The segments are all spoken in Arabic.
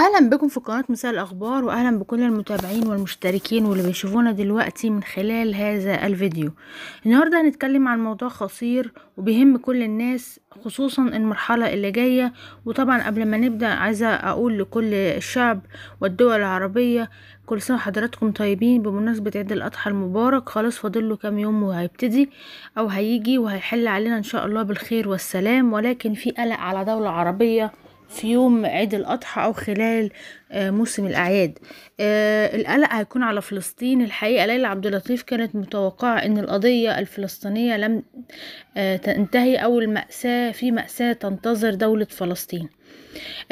اهلا بكم في قناة مساء الاخبار واهلا بكل المتابعين والمشتركين واللي بيشوفونا دلوقتي من خلال هذا الفيديو النهاردة هنتكلم عن موضوع خطير وبيهم كل الناس خصوصا المرحلة اللي جاية وطبعا قبل ما نبدأ عايزة اقول لكل الشعب والدول العربية كل سنة حضراتكم طيبين بمناسبة عيد الاضحى المبارك خلاص له كام يوم وهيبتدي او هيجي وهيحل علينا ان شاء الله بالخير والسلام ولكن في قلق على دولة عربية في يوم عيد الأضحى أو خلال آه، موسم الأعياد آه، القلق هيكون على فلسطين الحقيقة ليلى عبد اللطيف كانت متوقعة أن القضية الفلسطينية لم آه، تنتهي أو المأساة في مأساة تنتظر دولة فلسطين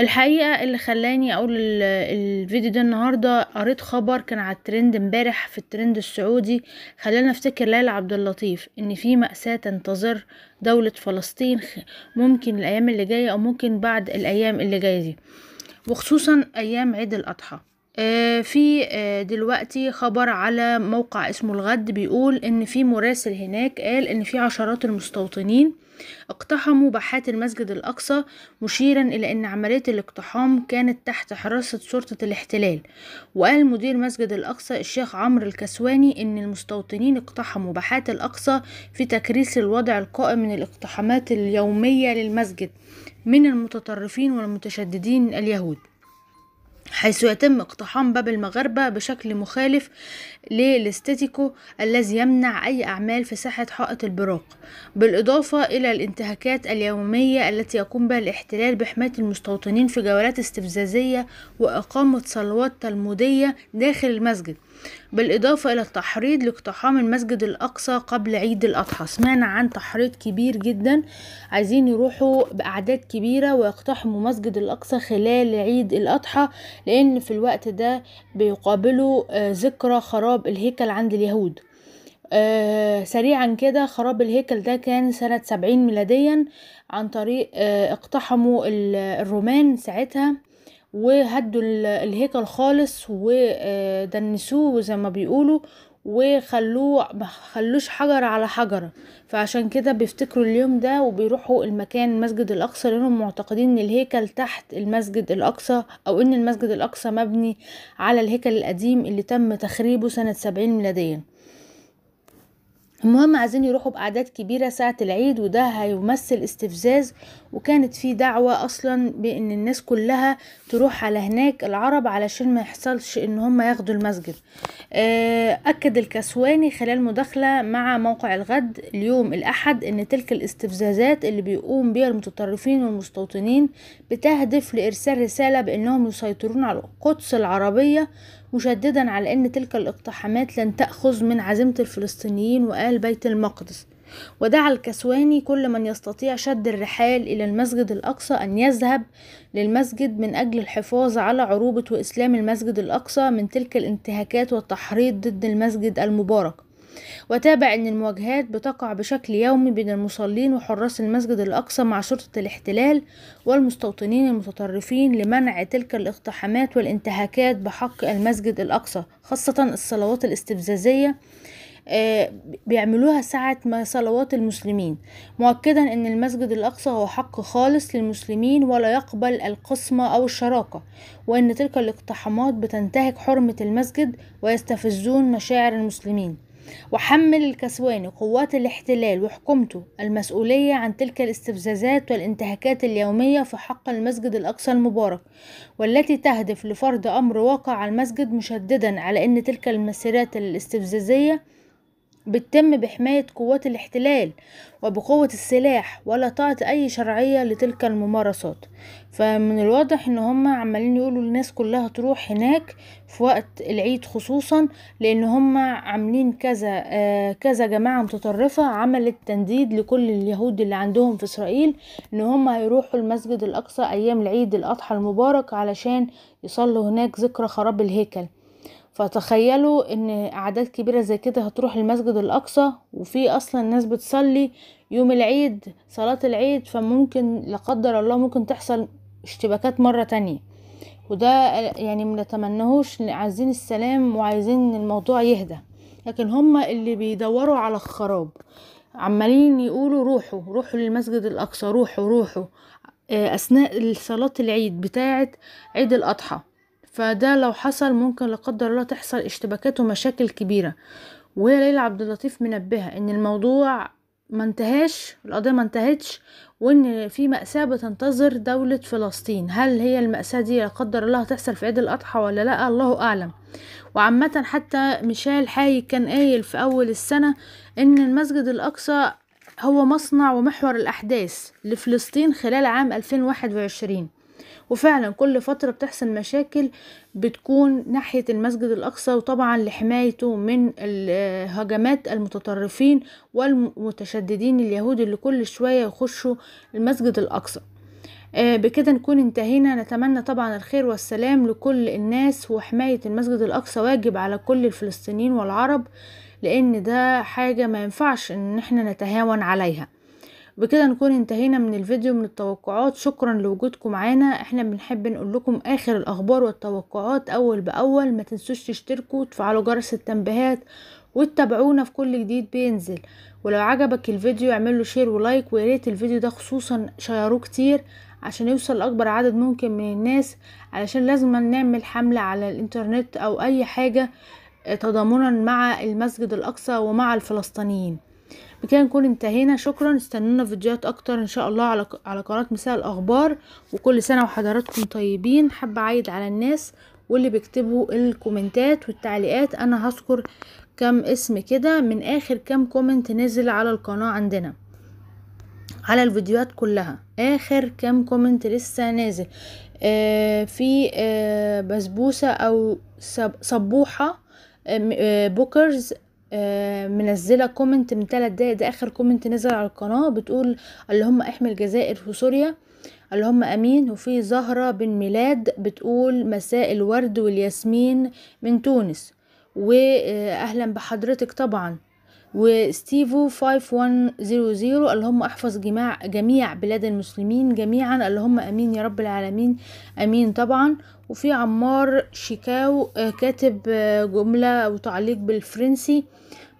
الحقيقة اللي خلاني اقول الفيديو ده النهاردة قريت خبر كان على الترند امبارح في الترند السعودي خلاني افتكر ليلى عبد اللطيف ان في مأساة تنتظر دولة فلسطين ممكن الايام اللي جاية او ممكن بعد الايام اللي جاية دي وخصوصا ايام عيد الاضحى آه، في آه، دلوقتي خبر على موقع اسمه الغد بيقول ان في مراسل هناك قال ان في عشرات المستوطنين اقتحموا باحات المسجد الأقصى مشيرا إلى أن عملية الاقتحام كانت تحت حراسة شرطة الاحتلال وقال مدير مسجد الأقصى الشيخ عمرو الكسواني أن المستوطنين اقتحموا باحات الأقصى في تكريس الوضع القائم من الاقتحامات اليومية للمسجد من المتطرفين والمتشددين اليهود حيث يتم اقتحام باب المغاربة بشكل مخالف للاستاتيكو الذي يمنع أي أعمال في ساحة حائط البراق بالإضافة إلى الانتهاكات اليومية التي يقوم بها الاحتلال بحماية المستوطنين في جولات استفزازية وإقامة صلوات تلمودية داخل المسجد بالإضافة إلى التحريض لاقتحام المسجد الأقصى قبل عيد الأضحى سمعنا عن تحريض كبير جدا عايزين يروحوا بأعداد كبيرة ويقتحموا مسجد الأقصى خلال عيد الأضحى لأن في الوقت ده بيقابلوا آه، ذكرى خراب الهيكل عند اليهود آه سريعا كده خراب الهيكل ده كان سنة سبعين ميلاديا عن طريق آه اقتحموا الرومان ساعتها وهدوا الهيكل خالص ودنسوه زي ما بيقولوا وخلوه خلوش حجر على حجر فعشان كده بيفتكروا اليوم ده وبيروحوا المكان المسجد الاقصى لانهم معتقدين ان الهيكل تحت المسجد الاقصى او ان المسجد الاقصى مبني على الهيكل القديم اللي تم تخريبه سنة سبعين ميلاديا المهم عايزين يروحوا بأعداد كبيرة ساعة العيد وده هيمثل استفزاز وكانت في دعوة أصلا بأن الناس كلها تروح على هناك العرب علشان ما يحصلش أن هم ياخدوا المسجد آه، أكد الكسواني خلال مداخلة مع موقع الغد اليوم الأحد أن تلك الاستفزازات اللي بيقوم بها المتطرفين والمستوطنين بتهدف لإرسال رسالة بأنهم يسيطرون على القدس العربية مشددا على أن تلك الاقتحامات لن تأخذ من عزيمة الفلسطينيين وآل بيت المقدس ودعا الكسواني كل من يستطيع شد الرحال إلى المسجد الأقصى أن يذهب للمسجد من أجل الحفاظ على عروبة وإسلام المسجد الأقصى من تلك الانتهاكات والتحريض ضد المسجد المبارك وتابع أن المواجهات بتقع بشكل يومي بين المصلين وحراس المسجد الأقصى مع شرطة الاحتلال والمستوطنين المتطرفين لمنع تلك الاقتحامات والانتهاكات بحق المسجد الأقصى خاصة الصلوات الاستفزازية آه، بيعملوها ساعة ما صلوات المسلمين مؤكدا أن المسجد الأقصى هو حق خالص للمسلمين ولا يقبل القسمة أو الشراكة وأن تلك الاقتحامات بتنتهك حرمة المسجد ويستفزون مشاعر المسلمين وحمل الكسواني قوات الاحتلال وحكومته المسؤولية عن تلك الاستفزازات والانتهاكات اليومية في حق المسجد الأقصى المبارك والتي تهدف لفرض أمر واقع على المسجد مشددا على أن تلك المسيرات الاستفزازية بتتم بحماية قوات الاحتلال وبقوة السلاح ولا طاعة أي شرعية لتلك الممارسات فمن الواضح ان هم عمالين يقولوا الناس كلها تروح هناك في وقت العيد خصوصا لان هم عاملين كذا آه كذا جماعة متطرفة عملت تنديد لكل اليهود اللي عندهم في اسرائيل ان هم هيروحوا المسجد الاقصى ايام العيد الاضحى المبارك علشان يصلوا هناك ذكرى خراب الهيكل فتخيلوا ان اعداد كبيره زي كده هتروح المسجد الاقصى وفي اصلا ناس بتصلي يوم العيد صلاه العيد فممكن لا قدر الله ممكن تحصل اشتباكات مره تانية وده يعني منتمنهوش عايزين السلام وعايزين الموضوع يهدى لكن هما اللي بيدوروا على الخراب عمالين يقولوا روحوا روحوا للمسجد الاقصى روحوا روحوا آه، اثناء صلاه العيد بتاعه عيد الاضحى فده لو حصل ممكن لا قدر الله تحصل اشتباكات ومشاكل كبيره وهي ليلى عبد اللطيف منبهه ان الموضوع ما انتهاش القضية ما انتهتش وان في مأساة بتنتظر دولة فلسطين هل هي المأساة دي لا قدر الله تحصل في عيد الأضحى ولا لا الله أعلم وعامة حتى ميشيل حاي كان قايل في أول السنة ان المسجد الأقصى هو مصنع ومحور الأحداث لفلسطين خلال عام 2021 وفعلا كل فترة بتحصل مشاكل بتكون ناحية المسجد الأقصى وطبعا لحمايته من هجمات المتطرفين والمتشددين اليهود اللي كل شوية يخشوا المسجد الأقصى آه، بكده نكون انتهينا نتمنى طبعا الخير والسلام لكل الناس وحماية المسجد الأقصى واجب على كل الفلسطينيين والعرب لأن ده حاجة ما ينفعش إن احنا نتهاون عليها بكده نكون انتهينا من الفيديو من التوقعات شكرا لوجودكم معانا احنا بنحب نقول لكم اخر الاخبار والتوقعات اول باول ما تنسوش تشتركوا وتفعلوا جرس التنبيهات وتتابعونا في كل جديد بينزل ولو عجبك الفيديو اعمل له شير ولايك وياريت الفيديو ده خصوصا شيروه كتير عشان يوصل لاكبر عدد ممكن من الناس علشان لازم نعمل حملة على الانترنت او اي حاجة تضامنا مع المسجد الاقصى ومع الفلسطينيين بكده نكون انتهينا شكرا استنونا فيديوهات اكتر ان شاء الله على على قناه مساء الاخبار وكل سنه وحضراتكم طيبين حابه اعيد على الناس واللي بيكتبوا الكومنتات والتعليقات انا هذكر كم اسم كده من اخر كم كومنت نزل على القناه عندنا على الفيديوهات كلها اخر كام كومنت لسه نازل آه في آه بسبوسه او سبوحه آه, آه، بوكرز آه، منزله كومنت من ثلاث دقايق ده اخر كومنت نزل على القناه بتقول اللهم احمي الجزائر وسوريا اللهم امين وفي زهره بن ميلاد بتقول مساء الورد والياسمين من تونس واهلا بحضرتك طبعا وستيفو 5100 اللهم احفظ جميع بلاد المسلمين جميعا اللهم امين يا رب العالمين امين طبعا وفي عمار شيكاو آه، كاتب آه، جملة او تعليق بالفرنسي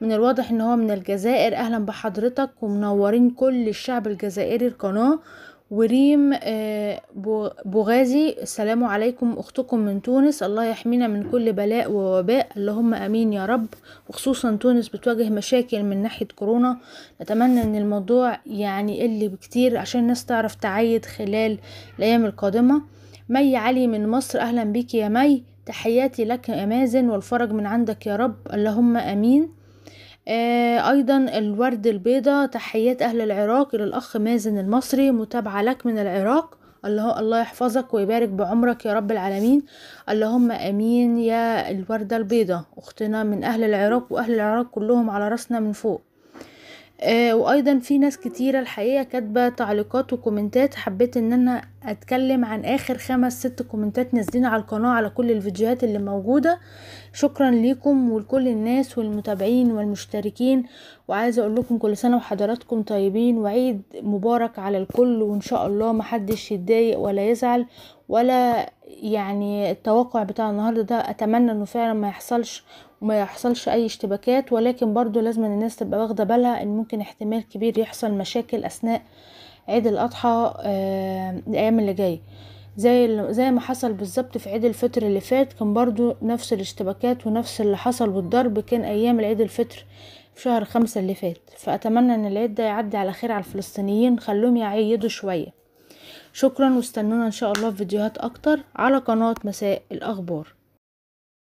من الواضح ان هو من الجزائر اهلا بحضرتك ومنورين كل الشعب الجزائري القناة وريم آه، بوغازي السلام عليكم أختكم من تونس الله يحمينا من كل بلاء ووباء اللهم أمين يا رب وخصوصا تونس بتواجه مشاكل من ناحية كورونا نتمنى أن الموضوع يعني يقل بكتير عشان الناس تعرف تعيد خلال الأيام القادمة مي علي من مصر أهلا بك يا مي تحياتي لك يا مازن والفرج من عندك يا رب اللهم أمين آه، أيضا الورد البيضة تحيات أهل العراق إلى الأخ مازن المصري متابعة لك من العراق الله الله يحفظك ويبارك بعمرك يا رب العالمين اللهم امين يا الورده البيضه اختنا من اهل العراق واهل العراق كلهم على راسنا من فوق آه، وايضا في ناس كتيرة الحقيقة كاتبة تعليقات وكومنتات حبيت ان انا اتكلم عن اخر خمس ست كومنتات نازلين على القناة على كل الفيديوهات اللي موجودة شكرا ليكم ولكل الناس والمتابعين والمشتركين وعايزة اقول لكم كل سنة وحضراتكم طيبين وعيد مبارك على الكل وان شاء الله محدش يتضايق ولا يزعل ولا يعني التوقع بتاع النهاردة ده اتمنى انه فعلا ما يحصلش وما يحصلش اي اشتباكات ولكن برضو لازم الناس تبقى واخدة بالها ان ممكن احتمال كبير يحصل مشاكل اثناء عيد الاضحى آه، الايام اللي جايه زي زي ما حصل بالظبط في عيد الفطر اللي فات كان برضو نفس الاشتباكات ونفس اللي حصل والضرب كان ايام العيد الفطر في شهر خمسة اللي فات فاتمنى ان العيد ده يعدي على خير على الفلسطينيين خلوهم يعيدوا شويه شكرا واستنونا ان شاء الله في فيديوهات اكتر على قناه مساء الاخبار